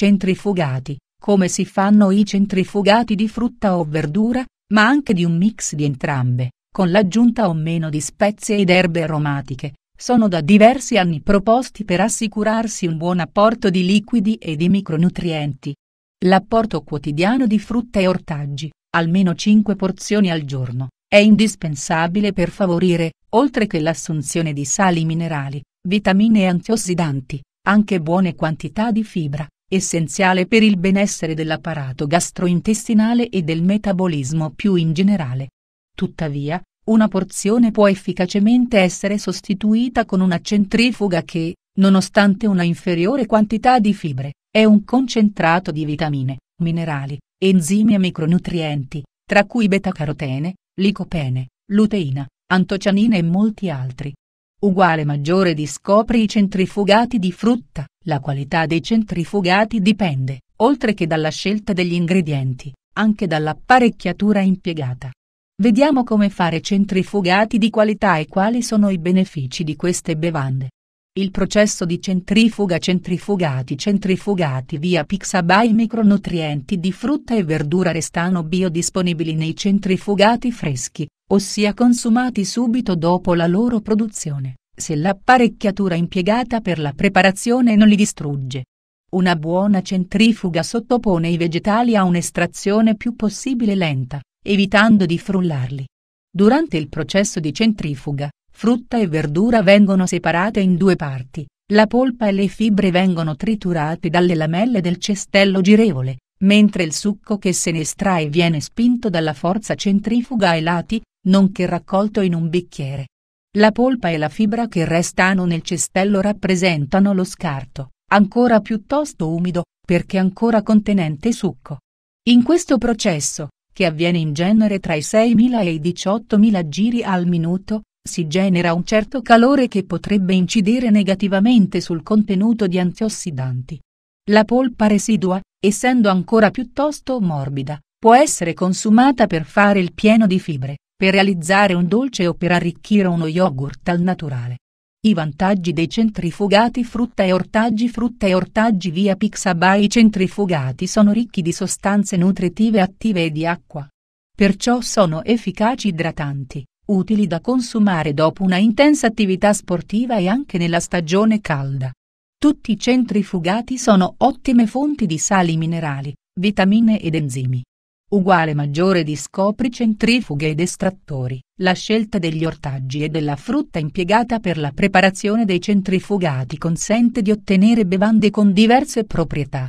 Centrifugati, come si fanno i centrifugati di frutta o verdura, ma anche di un mix di entrambe, con l'aggiunta o meno di spezie ed erbe aromatiche, sono da diversi anni proposti per assicurarsi un buon apporto di liquidi e di micronutrienti. L'apporto quotidiano di frutta e ortaggi, almeno 5 porzioni al giorno, è indispensabile per favorire, oltre che l'assunzione di sali minerali, vitamine e antiossidanti, anche buone quantità di fibra, essenziale per il benessere dell'apparato gastrointestinale e del metabolismo più in generale. Tuttavia, una porzione può efficacemente essere sostituita con una centrifuga che, nonostante una inferiore quantità di fibre, è un concentrato di vitamine, minerali, enzimi e micronutrienti, tra cui beta-carotene, licopene, luteina, antocianina e molti altri. Uguale maggiore di scopri i centrifugati di frutta, la qualità dei centrifugati dipende, oltre che dalla scelta degli ingredienti, anche dall'apparecchiatura impiegata. Vediamo come fare centrifugati di qualità e quali sono i benefici di queste bevande. Il processo di centrifuga centrifugati centrifugati via Pixabay micronutrienti di frutta e verdura restano biodisponibili nei centrifugati freschi, ossia consumati subito dopo la loro produzione se l'apparecchiatura impiegata per la preparazione non li distrugge. Una buona centrifuga sottopone i vegetali a un'estrazione più possibile lenta, evitando di frullarli. Durante il processo di centrifuga, frutta e verdura vengono separate in due parti, la polpa e le fibre vengono triturate dalle lamelle del cestello girevole, mentre il succo che se ne estrae viene spinto dalla forza centrifuga ai lati, nonché raccolto in un bicchiere. La polpa e la fibra che restano nel cestello rappresentano lo scarto, ancora piuttosto umido, perché ancora contenente succo. In questo processo, che avviene in genere tra i 6.000 e i 18.000 giri al minuto, si genera un certo calore che potrebbe incidere negativamente sul contenuto di antiossidanti. La polpa residua, essendo ancora piuttosto morbida, può essere consumata per fare il pieno di fibre, per realizzare un dolce o per arricchire uno yogurt al naturale. I vantaggi dei centrifugati frutta e ortaggi Frutta e ortaggi via Pixabay I centrifugati sono ricchi di sostanze nutritive attive e di acqua. Perciò sono efficaci idratanti, utili da consumare dopo una intensa attività sportiva e anche nella stagione calda. Tutti i centrifugati sono ottime fonti di sali minerali, vitamine ed enzimi uguale maggiore di scopri centrifughe ed estrattori, la scelta degli ortaggi e della frutta impiegata per la preparazione dei centrifugati consente di ottenere bevande con diverse proprietà.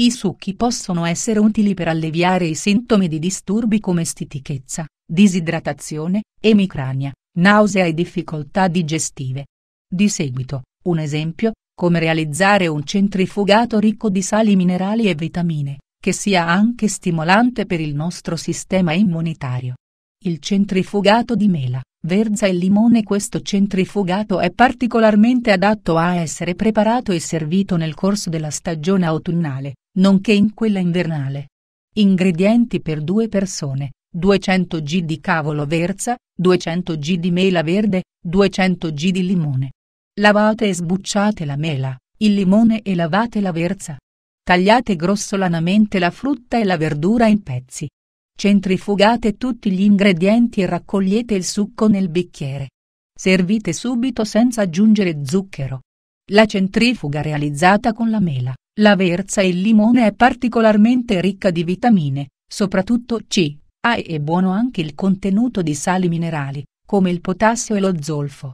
I succhi possono essere utili per alleviare i sintomi di disturbi come stitichezza, disidratazione, emicrania, nausea e difficoltà digestive. Di seguito, un esempio, come realizzare un centrifugato ricco di sali minerali e vitamine che sia anche stimolante per il nostro sistema immunitario. Il centrifugato di mela, verza e limone Questo centrifugato è particolarmente adatto a essere preparato e servito nel corso della stagione autunnale, nonché in quella invernale. Ingredienti per due persone, 200 g di cavolo verza, 200 g di mela verde, 200 g di limone. Lavate e sbucciate la mela, il limone e lavate la verza. Tagliate grossolanamente la frutta e la verdura in pezzi. Centrifugate tutti gli ingredienti e raccogliete il succo nel bicchiere. Servite subito senza aggiungere zucchero. La centrifuga realizzata con la mela, la verza e il limone è particolarmente ricca di vitamine, soprattutto C, A e buono anche il contenuto di sali minerali, come il potassio e lo zolfo.